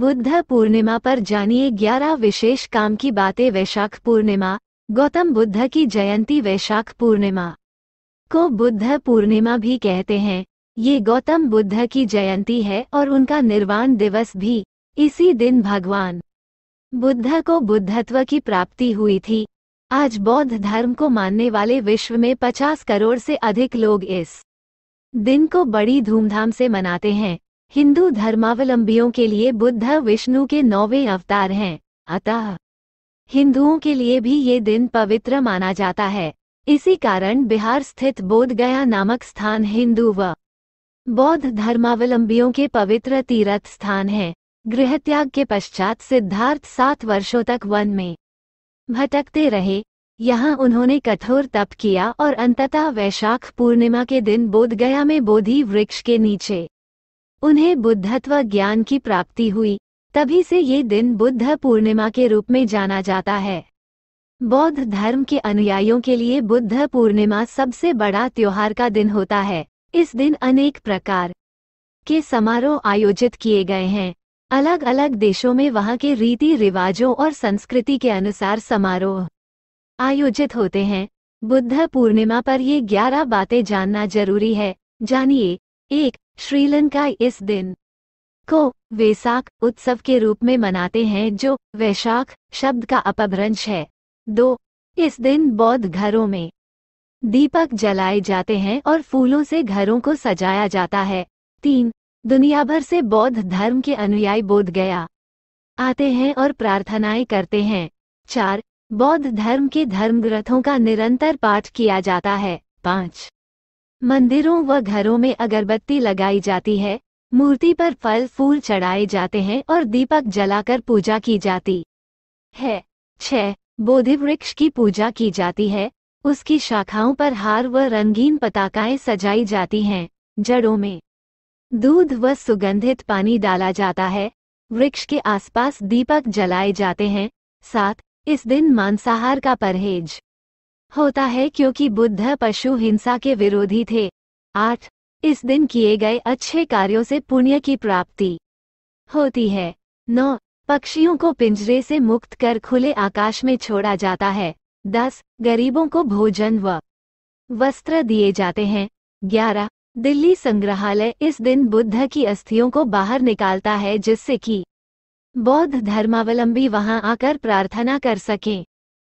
बुद्ध पूर्णिमा पर जानिए 11 विशेष काम की बातें वैशाख पूर्णिमा गौतम बुद्ध की जयंती वैशाख पूर्णिमा को बुद्ध पूर्णिमा भी कहते हैं ये गौतम बुद्ध की जयंती है और उनका निर्वाण दिवस भी इसी दिन भगवान बुद्ध को बुद्धत्व की प्राप्ति हुई थी आज बौद्ध धर्म को मानने वाले विश्व में 50 करोड़ से अधिक लोग इस दिन को बड़ी धूमधाम से मनाते हैं हिंदू धर्मावलंबियों के लिए बुद्ध विष्णु के नौवे अवतार हैं अतः हिंदुओं के लिए भी ये दिन पवित्र माना जाता है इसी कारण बिहार स्थित बोधगया नामक स्थान हिंदू व बौद्ध धर्मावलंबियों के पवित्र तीर्थ स्थान है गृहत्याग के पश्चात सिद्धार्थ सात वर्षों तक वन में भटकते रहे यहाँ उन्होंने कठोर तप किया और अंततः वैशाख पूर्णिमा के दिन बोधगया में बोधि वृक्ष के नीचे उन्हें बुद्धत्व ज्ञान की प्राप्ति हुई तभी से ये दिन बुद्ध पूर्णिमा के रूप में जाना जाता है बौद्ध धर्म के अनुयायियों के लिए बुद्ध पूर्णिमा सबसे बड़ा त्योहार का दिन होता है इस दिन अनेक प्रकार के समारोह आयोजित किए गए हैं अलग अलग देशों में वहाँ के रीति रिवाजों और संस्कृति के अनुसार समारोह आयोजित होते हैं बुद्ध पूर्णिमा पर ये ग्यारह बातें जानना जरूरी है जानिए एक श्रीलंका इस दिन को वैसाख उत्सव के रूप में मनाते हैं जो वैशाख शब्द का अपभ्रंश है दो इस दिन बौद्ध घरों में दीपक जलाए जाते हैं और फूलों से घरों को सजाया जाता है तीन दुनिया भर से बौद्ध धर्म के अनुयायी बोध गया आते हैं और प्रार्थनाएं करते हैं चार बौद्ध धर्म के धर्म ग्रंथों का निरंतर पाठ किया जाता है पाँच मंदिरों व घरों में अगरबत्ती लगाई जाती है मूर्ति पर फल फूल चढ़ाए जाते हैं और दीपक जलाकर पूजा की जाती है छह बोधि वृक्ष की पूजा की जाती है उसकी शाखाओं पर हार व रंगीन पताकाएं सजाई जाती हैं जड़ों में दूध व सुगंधित पानी डाला जाता है वृक्ष के आसपास दीपक जलाए जाते हैं साथ इस दिन मांसाहार का परहेज होता है क्योंकि बुद्ध पशु हिंसा के विरोधी थे आठ इस दिन किए गए अच्छे कार्यों से पुण्य की प्राप्ति होती है नौ पक्षियों को पिंजरे से मुक्त कर खुले आकाश में छोड़ा जाता है दस गरीबों को भोजन व वस्त्र दिए जाते हैं ग्यारह दिल्ली संग्रहालय इस दिन बुद्ध की अस्थियों को बाहर निकालता है जिससे कि बौद्ध धर्मावलंबी वहां आकर प्रार्थना कर सकें